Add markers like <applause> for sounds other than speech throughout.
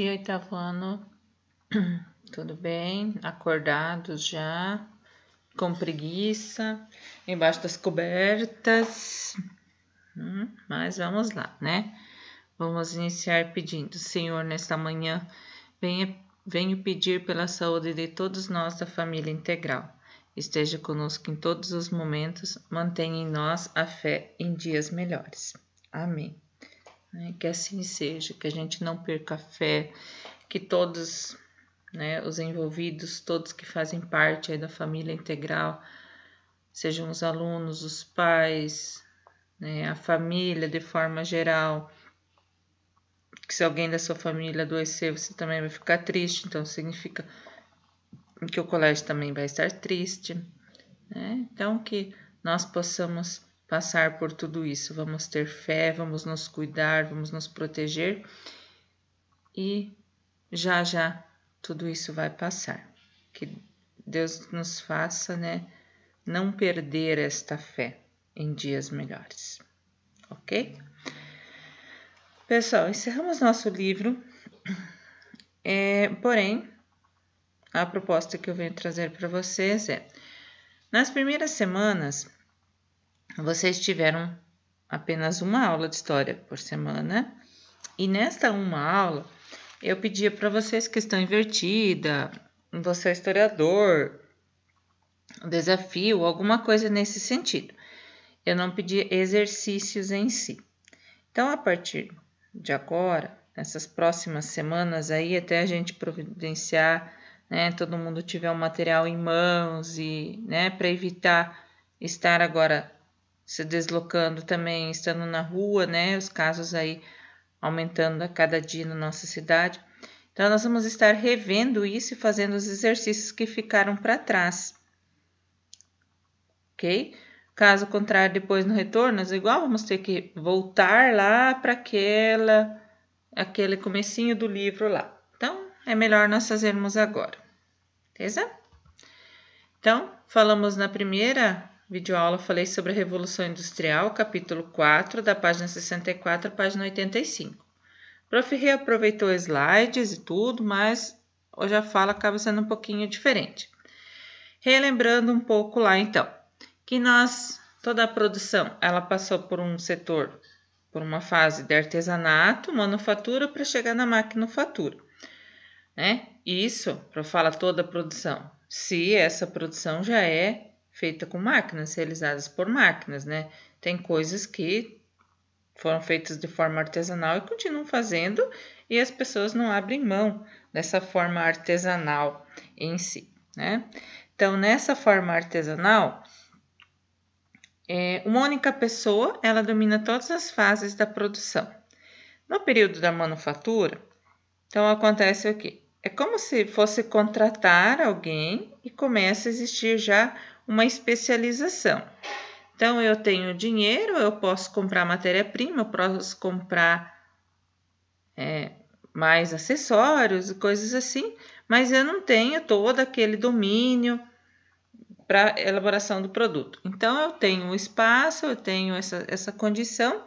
dia, oitavo ano. <clears throat> Tudo bem, acordados já, com preguiça, embaixo das cobertas. Hum, mas vamos lá, né? Vamos iniciar pedindo, Senhor, nesta manhã, venha, venho pedir pela saúde de todos nós da família integral. Esteja conosco em todos os momentos, mantenha em nós a fé em dias melhores. Amém. Né? Que assim seja, que a gente não perca a fé, que todos né, os envolvidos, todos que fazem parte da família integral, sejam os alunos, os pais, né, a família de forma geral, que se alguém da sua família adoecer, você também vai ficar triste, então significa que o colégio também vai estar triste, né? Então que nós possamos passar por tudo isso. Vamos ter fé, vamos nos cuidar, vamos nos proteger e já já tudo isso vai passar. Que Deus nos faça, né, não perder esta fé em dias melhores. OK? Pessoal, encerramos nosso livro. É, porém, a proposta que eu venho trazer para vocês é: nas primeiras semanas, vocês tiveram apenas uma aula de história por semana, e nesta uma aula eu pedia para vocês questão invertida, você é historiador, desafio, alguma coisa nesse sentido. Eu não pedi exercícios em si. Então, a partir de agora, nessas próximas semanas aí, até a gente providenciar, né, todo mundo tiver o um material em mãos e, né, para evitar estar agora se deslocando também, estando na rua, né? Os casos aí aumentando a cada dia na nossa cidade. Então, nós vamos estar revendo isso e fazendo os exercícios que ficaram para trás. Ok? Caso contrário, depois no retorno, nós igual vamos ter que voltar lá para aquela aquele comecinho do livro lá. Então, é melhor nós fazermos agora. Beleza? Então, falamos na primeira videoaula falei sobre a Revolução Industrial, capítulo 4, da página 64 página 85. O prof. reaproveitou slides e tudo, mas hoje a fala acaba sendo um pouquinho diferente. Relembrando um pouco lá então, que nós, toda a produção, ela passou por um setor, por uma fase de artesanato, manufatura, para chegar na maquinofatura. Né? Isso para falar toda a produção, se essa produção já é feita com máquinas, realizadas por máquinas, né? Tem coisas que foram feitas de forma artesanal e continuam fazendo, e as pessoas não abrem mão dessa forma artesanal em si, né? Então, nessa forma artesanal, é, uma única pessoa ela domina todas as fases da produção. No período da manufatura, então acontece o quê? É como se fosse contratar alguém e começa a existir já uma especialização. Então, eu tenho dinheiro, eu posso comprar matéria-prima, eu posso comprar é, mais acessórios e coisas assim, mas eu não tenho todo aquele domínio para elaboração do produto. Então, eu tenho o espaço, eu tenho essa, essa condição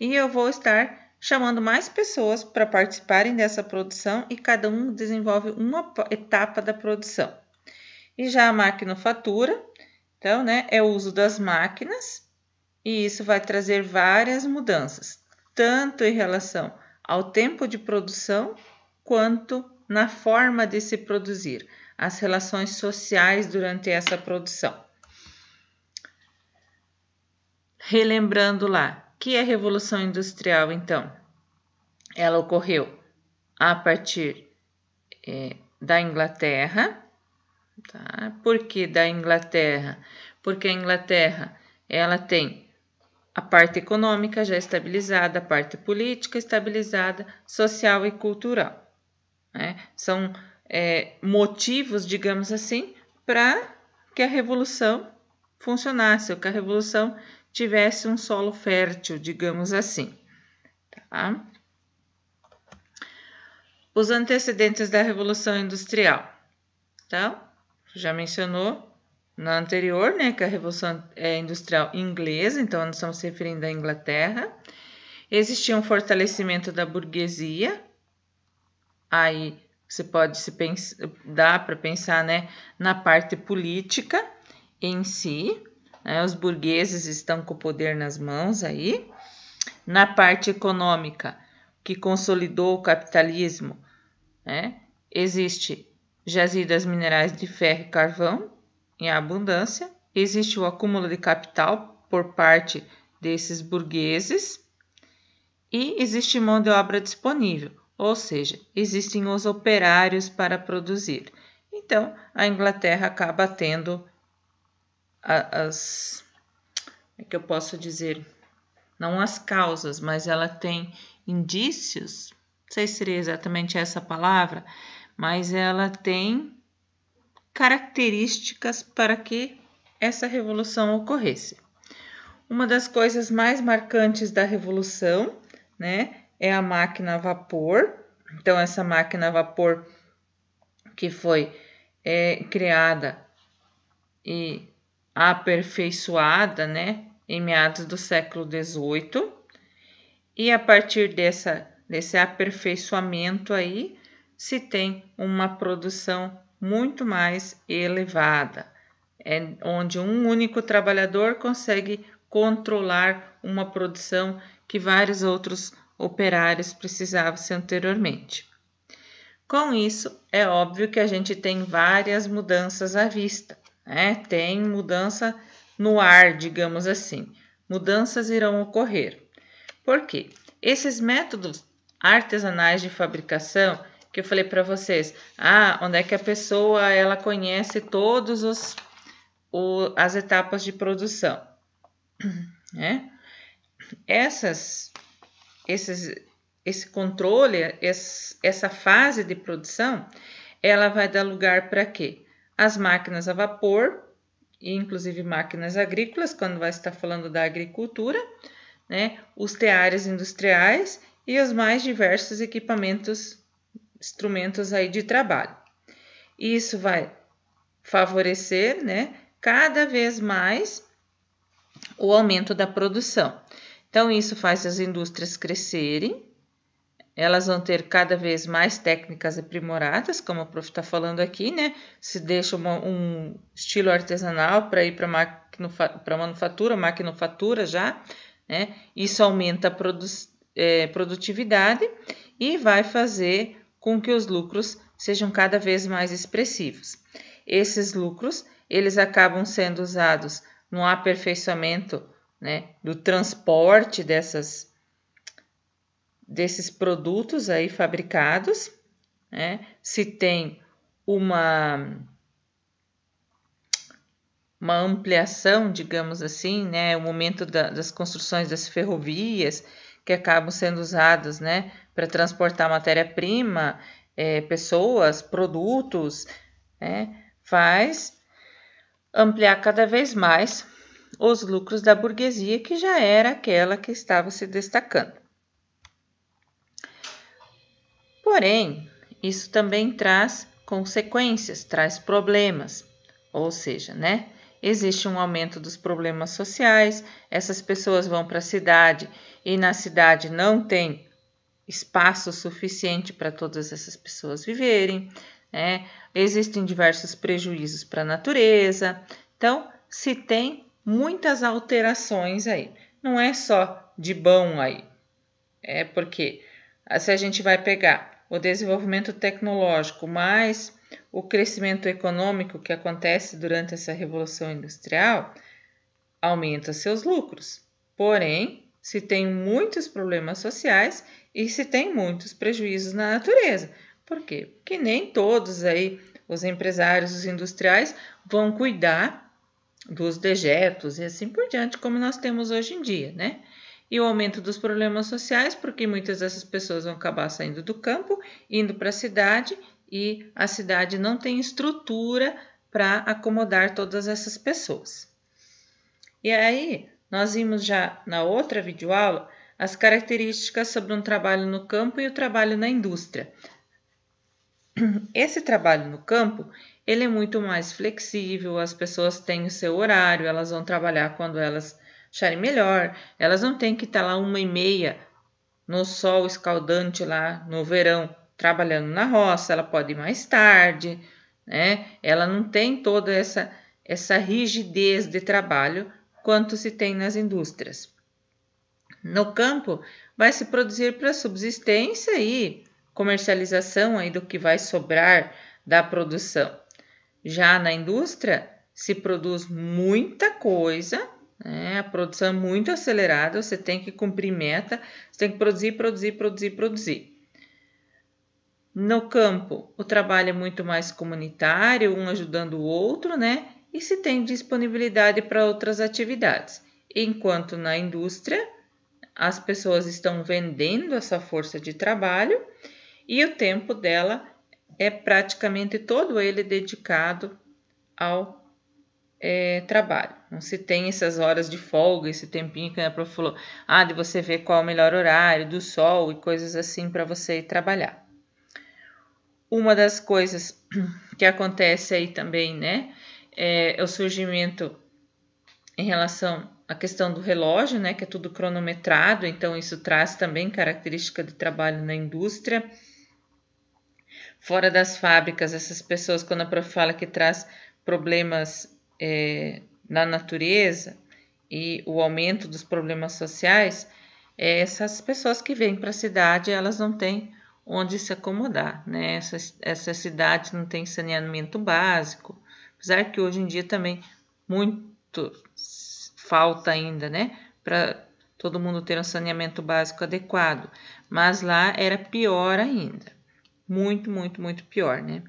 e eu vou estar chamando mais pessoas para participarem dessa produção e cada um desenvolve uma etapa da produção. E já a máquina fatura então, né, é o uso das máquinas e isso vai trazer várias mudanças, tanto em relação ao tempo de produção quanto na forma de se produzir, as relações sociais durante essa produção. Relembrando lá, que é a Revolução Industrial, então? Ela ocorreu a partir é, da Inglaterra, Tá? Por que da Inglaterra? Porque a Inglaterra ela tem a parte econômica já estabilizada, a parte política estabilizada, social e cultural. Né? São é, motivos, digamos assim, para que a revolução funcionasse, ou que a revolução tivesse um solo fértil, digamos assim. Tá? Os antecedentes da Revolução Industrial. Então, já mencionou na anterior, né, que a Revolução é Industrial Inglesa, então nós estamos referindo à Inglaterra, existia um fortalecimento da burguesia, aí você pode se pensar, dá para pensar, né, na parte política em si, né, os burgueses estão com o poder nas mãos aí, na parte econômica, que consolidou o capitalismo, né, existe jazidas minerais de ferro e carvão em abundância, existe o acúmulo de capital por parte desses burgueses e existe mão de obra disponível, ou seja, existem os operários para produzir. Então, a Inglaterra acaba tendo as. Como é que eu posso dizer? Não as causas, mas ela tem indícios, não sei se seria exatamente essa palavra, mas ela tem características para que essa revolução ocorresse. Uma das coisas mais marcantes da revolução, né, é a máquina a vapor. Então essa máquina a vapor que foi é, criada e aperfeiçoada, né, em meados do século XVIII. E a partir dessa, desse aperfeiçoamento aí, se tem uma produção muito mais elevada, é onde um único trabalhador consegue controlar uma produção que vários outros operários precisavam anteriormente. Com isso, é óbvio que a gente tem várias mudanças à vista, né? tem mudança no ar, digamos assim. Mudanças irão ocorrer. Por quê? Esses métodos artesanais de fabricação que eu falei para vocês. Ah, onde é que a pessoa ela conhece todos os, o, as etapas de produção, <clears throat> né? Essas, esses, esse controle, esse, essa fase de produção, ela vai dar lugar para quê? As máquinas a vapor, inclusive máquinas agrícolas, quando vai estar falando da agricultura, né? os teares industriais e os mais diversos equipamentos instrumentos aí de trabalho. Isso vai favorecer, né, cada vez mais o aumento da produção. Então, isso faz as indústrias crescerem, elas vão ter cada vez mais técnicas aprimoradas, como a prof está falando aqui, né? Se deixa uma, um estilo artesanal para ir para para manufatura, maquinofatura já, né? Isso aumenta a produ é, eh, produtividade e vai fazer com que os lucros sejam cada vez mais expressivos. Esses lucros, eles acabam sendo usados no aperfeiçoamento né, do transporte dessas, desses produtos aí fabricados. Né? Se tem uma, uma ampliação, digamos assim, né, o momento da, das construções das ferrovias, que acabam sendo usados né, para transportar matéria-prima, é, pessoas, produtos, né, faz ampliar cada vez mais os lucros da burguesia, que já era aquela que estava se destacando. Porém, isso também traz consequências, traz problemas, ou seja, né? existe um aumento dos problemas sociais, essas pessoas vão para a cidade e na cidade não tem espaço suficiente para todas essas pessoas viverem, né? existem diversos prejuízos para a natureza, então se tem muitas alterações aí, não é só de bom aí, é porque se a gente vai pegar o desenvolvimento tecnológico mais o crescimento econômico que acontece durante essa revolução industrial aumenta seus lucros. Porém, se tem muitos problemas sociais e se tem muitos prejuízos na natureza. Por quê? Porque nem todos aí os empresários, os industriais vão cuidar dos dejetos e assim por diante, como nós temos hoje em dia, né? e o aumento dos problemas sociais, porque muitas dessas pessoas vão acabar saindo do campo, indo para a cidade e a cidade não tem estrutura para acomodar todas essas pessoas. E aí, nós vimos já na outra videoaula as características sobre um trabalho no campo e o trabalho na indústria. Esse trabalho no campo, ele é muito mais flexível, as pessoas têm o seu horário, elas vão trabalhar quando elas acharem melhor. Elas não têm que estar lá uma e meia no sol escaldante lá no verão trabalhando na roça. Ela pode ir mais tarde, né? Ela não tem toda essa essa rigidez de trabalho quanto se tem nas indústrias. No campo vai se produzir para subsistência e comercialização aí do que vai sobrar da produção. Já na indústria se produz muita coisa é, a produção é muito acelerada, você tem que cumprir meta, você tem que produzir, produzir, produzir, produzir. No campo, o trabalho é muito mais comunitário, um ajudando o outro, né? E se tem disponibilidade para outras atividades. Enquanto na indústria, as pessoas estão vendendo essa força de trabalho e o tempo dela é praticamente todo ele dedicado ao é, trabalho. Não se tem essas horas de folga, esse tempinho que a prof falou, ah, de você ver qual é o melhor horário, do sol e coisas assim para você ir trabalhar. Uma das coisas <clears throat> que acontece aí também, né, é, é, o surgimento em relação à questão do relógio, né, que é tudo cronometrado, então isso traz também característica de trabalho na indústria fora das fábricas, essas pessoas, quando a prof fala que traz problemas é, na natureza e o aumento dos problemas sociais, é, essas pessoas que vêm para a cidade elas não têm onde se acomodar, né? Essas, essas cidades não têm saneamento básico, apesar que hoje em dia também muito falta ainda, né? Para todo mundo ter um saneamento básico adequado, mas lá era pior ainda, muito, muito, muito pior, né?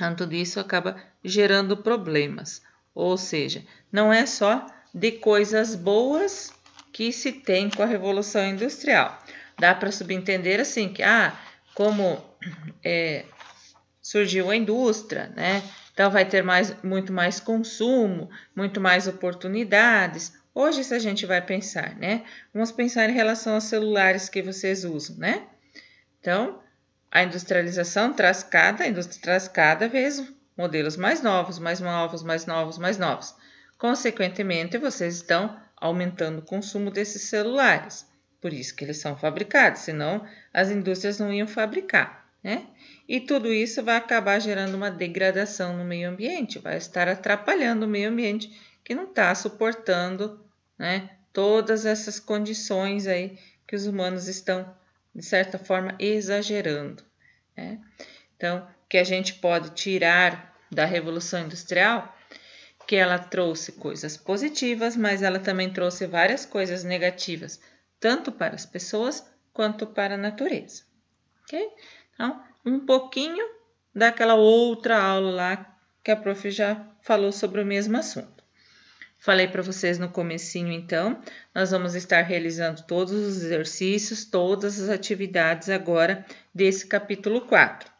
Tanto disso acaba gerando problemas. Ou seja, não é só de coisas boas que se tem com a Revolução Industrial. Dá para subentender assim que, ah, como <clears throat> é, surgiu a indústria, né? Então vai ter mais, muito mais consumo, muito mais oportunidades. Hoje, se a gente vai pensar, né? Vamos pensar em relação aos celulares que vocês usam, né? Então, a industrialização traz cada, traz cada vez modelos mais novos, mais novos, mais novos, mais novos. Consequentemente, vocês estão aumentando o consumo desses celulares. Por isso que eles são fabricados, senão as indústrias não iam fabricar, né? E tudo isso vai acabar gerando uma degradação no meio ambiente, vai estar atrapalhando o meio ambiente que não está suportando, né? Todas essas condições aí que os humanos estão de certa forma, exagerando. Né? Então, o que a gente pode tirar da Revolução Industrial que ela trouxe coisas positivas, mas ela também trouxe várias coisas negativas, tanto para as pessoas quanto para a natureza. Ok? Então, um pouquinho daquela outra aula lá que a prof já falou sobre o mesmo assunto. Falei para vocês no comecinho, então, nós vamos estar realizando todos os exercícios, todas as atividades agora desse capítulo 4.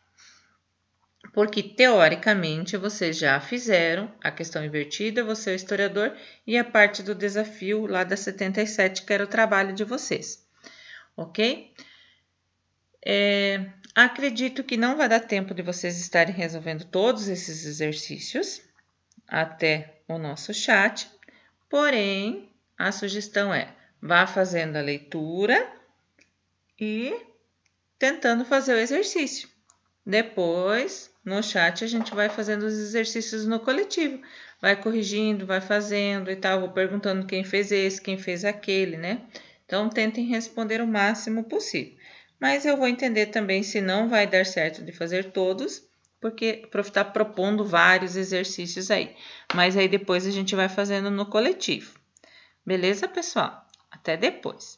Porque, teoricamente, vocês já fizeram a questão invertida, você é o historiador, e a é parte do desafio lá da 77, que era o trabalho de vocês. Ok? É, acredito que não vai dar tempo de vocês estarem resolvendo todos esses exercícios até o nosso chat, porém a sugestão é vá fazendo a leitura e tentando fazer o exercício. Depois, no chat, a gente vai fazendo os exercícios no coletivo. Vai corrigindo, vai fazendo e tal. Vou perguntando quem fez esse, quem fez aquele, né? Então, tentem responder o máximo possível. Mas eu vou entender também se não vai dar certo de fazer todos porque o prof está propondo vários exercícios aí. Mas aí depois a gente vai fazendo no coletivo. Beleza, pessoal? Até depois.